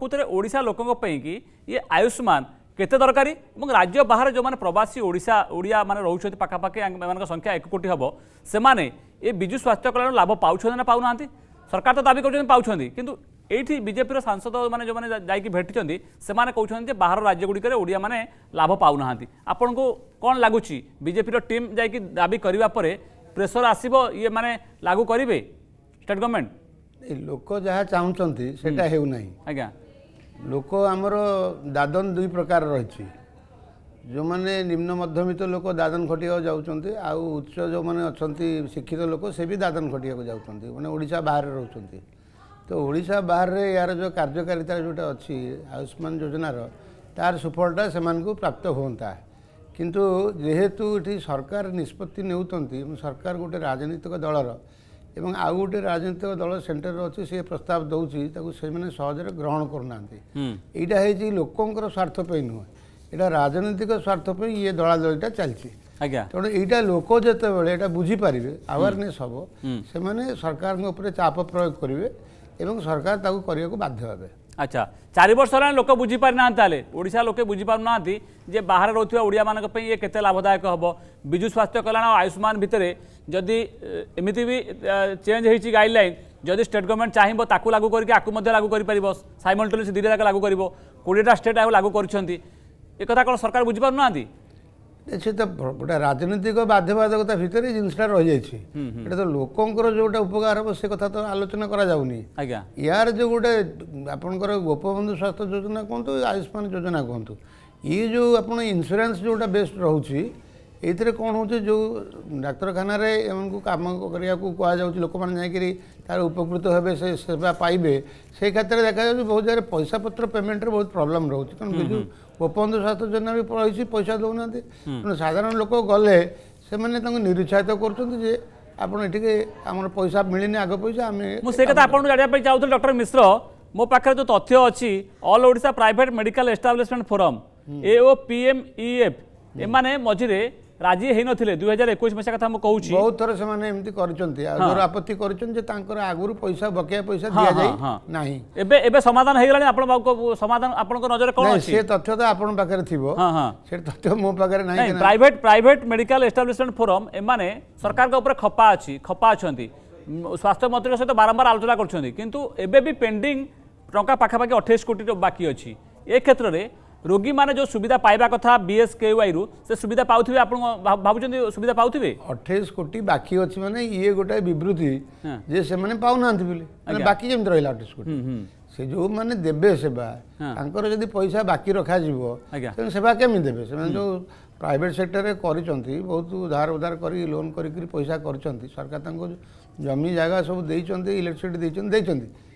प्रकृत में ओडा लोकों पर ये आयुष्मान के दरकारी राज्य बाहर जो मैंने प्रवासी ओडा ओडिया मैंने रोचे पाखापाखी संख्या एक कोटी हम से विजु स्वास्थ्य कल्याण लाभ पाँच ना पा ना सरकार तो दावी करूँ ये बजेपी सांसद मैंने जो मैंने जा भेटी से कहते बाहर राज्यगुड़िका मैंने लाभ पा ना आपन को कौन लगुच बजेपी टीम जा दाबी करने प्रेसर आसब ये मैंने लागू करेंगे स्टेट गवर्नमेंट लोक जहाँ चाहूँ से आज्ञा লোক আমার দাদন দুই প্রকার রয়েছে ଯେଉଁମାନେ ନିମ୍ନ ମଧ୍ୟବିତ୍ତ ଲୋକ ଦାଦନ ଖଟିବାକୁ ଯାଉଛନ୍ତି ଆଉ ଉଚ୍ଚ ଯେଉଁମାନେ ଅଛନ୍ତି ଶିକ୍ଷିତ ଲୋକ ସେ ବି ଦାଦନ ଖଟିବାକୁ ଯାଉଛନ୍ତି ମାନେ ଓଡ଼ିଶା ବାହାରେ ରହୁଛନ୍ତି ତ ଓଡ଼ିଶା ବାହାରେ ଏହାର ଯେଉଁ କାର୍ଯ୍ୟକାରିତା ଯେଉଁଟା ଅଛି ଆୟୁଷ୍ମାନ ଯୋଜନାର ତାର ସୁଫଳଟା ସେମାନଙ୍କୁ ପ୍ରାପ୍ତ ହୁଅନ୍ତା କିନ୍ତୁ ଯେହେତୁ ଏଠି ସରକାର ନିଷ୍ପତ୍ତି ନେଉଛନ୍ତି ସରକାର ଗୋଟେ ରାଜନୈତିକ ଦଳର ଏବଂ ଆଉ ଗୋଟେ ରାଜନୈତିକ ଦଳ ସେଣ୍ଟରରେ ଅଛି ସେ ପ୍ରସ୍ତାବ ଦେଉଛି ତାକୁ ସେମାନେ ସହଜରେ ଗ୍ରହଣ କରୁନାହାନ୍ତି ଏଇଟା ହେଇଛି ଲୋକଙ୍କର ସ୍ୱାର୍ଥ ପାଇଁ ନୁହେଁ ଏଇଟା ରାଜନୈତିକ ସ୍ୱାର୍ଥ ପାଇଁ ଇଏ ଦଳାଦଳିଟା ଚାଲିଛି ଆଜ୍ଞା ତେଣୁ ଏଇଟା ଲୋକ ଯେତେବେଳେ ଏଇଟା ବୁଝିପାରିବେ ଆୱାରନେସ୍ ହେବ ସେମାନେ ସରକାରଙ୍କ ଉପରେ ଚାପ ପ୍ରୟୋଗ କରିବେ ଏବଂ ସରକାର ତାକୁ କରିବାକୁ ବାଧ୍ୟ ହେବେ আচ্ছা চারি বর্ষ হল লোক বুঝিপারি না তাহলে ওড়শা লোকে বুঝিপার না যে বাহারে রোথা ওড়িয়া মানুষ ইয়ে কেতে লাভদায়ক হব বিজু স্বাস্থ্য কল্যাণ আয়ুষ্মান ভিতরে ଯଦି ଏମିତି ବି ଚେଞ୍ଜ ହୋଇଛି ଗାଇଡ଼ଲାଇନ୍ ଯଦି ଷ୍ଟେଟ୍ ଗଭର୍ଣ୍ଣମେଣ୍ଟ ଚାହିଁବ ତାକୁ ଲାଗୁ କରିକି ଆକୁ ମଧ୍ୟ ଲାଗୁ କରିପାରିବ ସାଇମଲ୍ଟେନିୟସ୍ ଦୁଇଟା ଯାକ ଲାଗୁ କରିବ କୋଡ଼ିଏଟା ଷ୍ଟେଟ୍ ଆକୁ ଲାଗୁ କରୁଛନ୍ତି ଏ କଥା କ'ଣ ସରକାର ବୁଝିପାରୁନାହାନ୍ତି ସେ ତ ଗୋଟେ ରାଜନୈତିକ ବାଧ୍ୟବାଧକତା ଭିତରେ ଜିନିଷଟା ରହିଯାଇଛି ଏଇଟା ତ ଲୋକଙ୍କର ଯେଉଁଟା ଉପକାର ହେବ ସେ କଥା ତ ଆଲୋଚନା କରାଯାଉନି ଆଜ୍ଞା ୟାର ଯେଉଁ ଗୋଟେ ଆପଣଙ୍କର ଗୋପବନ୍ଧୁ ସ୍ୱାସ୍ଥ୍ୟ ଯୋଜନା କୁହନ୍ତୁ ଆୟୁଷ୍ମାନ ଯୋଜନା କୁହନ୍ତୁ ଇଏ ଯେଉଁ ଆପଣ ଇନ୍ସୁରାନ୍ସ ଯେଉଁଟା ବେଷ୍ଟ ରହୁଛି ଏଥିରେ କ'ଣ ହେଉଛି ଯେଉଁ ଡାକ୍ତରଖାନାରେ ଏମାନଙ୍କୁ କାମ କରିବାକୁ କୁହାଯାଉଛି ଲୋକମାନେ ଯାଇକରି ତା'ର ଉପକୃତ ହେବେ ସେ ସେବା ପାଇବେ ସେଇ କ୍ଷେତ୍ରରେ ଦେଖାଯାଉଛି ବହୁତ ଜାଗାରେ ପଇସା ପତ୍ର ପେମେଣ୍ଟରେ ବହୁତ ପ୍ରୋବ୍ଲେମ୍ ରହୁଛି କାରଣ ବିଜୁ ଗୋପବନ୍ଧୁ ସ୍ୱାସ୍ଥ୍ୟ ଯୋଜନା ବି ରହିଛି ପଇସା ଦେଉନାହାନ୍ତି ତେଣୁ ସାଧାରଣ ଲୋକ ଗଲେ ସେମାନେ ତାଙ୍କୁ ନିରୁତ୍ସାହିତ କରୁଛନ୍ତି ଯେ ଆପଣ ଏଠିକି ଆମର ପଇସା ମିଳିନି ଆଗ ପଇସା ଆମେ ମୁଁ ସେଇ କଥା ଆପଣଙ୍କୁ ଜାଣିବା ପାଇଁ ଚାହୁଁଥିଲି ଡକ୍ଟର ମିଶ୍ର ମୋ ପାଖରେ ଯେଉଁ ତଥ୍ୟ ଅଛି all Odisha private medical establishment forum A O P M E F ଏମାନେ ମଝିରେ ରାଜି ହେଇନଥିଲେ ଦୁଇ ହଜାର ଏକୋଇଶ ମସିହା କଥା ମୁଁ କହୁଛି ବହୁତ ଥର ସେମାନେ ଏମିତି କରିଛନ୍ତି ଆଗରୁ ଆପତ୍ତି କରିଛନ୍ତି ଯେ ତାଙ୍କର ଆଗରୁ ପଇସା ବକେୟା ପଇସା ଦିଆଯାଇ ନାହିଁ ଏବେ ଏବେ ସମାଧାନ ହେଇଗଲାଣି ଆପଣ ସମାଧାନ ଆପଣଙ୍କ ନଜରରେ କ'ଣ ଅଛି ସେ ତଥ୍ୟ ତ ଆପଣଙ୍କ ପାଖରେ ଥିବ ସେ ତଥ୍ୟ ମୋ ପାଖରେ ନାହିଁ private private medical establishment forum ଏମାନେ ସରକାରଙ୍କ ଉପରେ ଖପା ଅଛି ଖପା ଅଛନ୍ତି ସ୍ୱାସ୍ଥ୍ୟ ମନ୍ତ୍ରୀଙ୍କ ସହିତ ବାରମ୍ବାର ଆଲୋଚନା କରୁଛନ୍ତି କିନ୍ତୁ ଏବେ ବି ପେଣ୍ଡିଂ ଟଙ୍କା ପାଖାପାଖି ଅଠେଇଶ କୋଟି ବାକି ଅଛି ଏ କ୍ଷେତ୍ରରେ রোগীমানে যে সুবিধা পাইবা কথা বিএসকেওয়াই রু সে সুবিধা পাউথিবে আপন ভাবুছেন সুবিধা পাউথিবে 28 কোটি বাকি আছে মানে ইয়ে গোটায় বিবৃতি যে সেমানে পাউ নাহান্তি বলে মানে বাকি কেমতে রহিলা 28 কোটি সে যে মানে দেবে সেবা তাঙ্কর যদি পয়সা বাকি রখা যাব তেমন সেবা কেমি দেবে সেমানে যে প্রাইভেট সেক্টরে করিছন্তি বহুত উধার উধার করি লোন করি পয়সা করিছন্তি সরকার তাঙ্কর জমি জায়গা সব দেইছন্তি ইলেকট্রিসিটি দেইছন্তি দেইছন্তি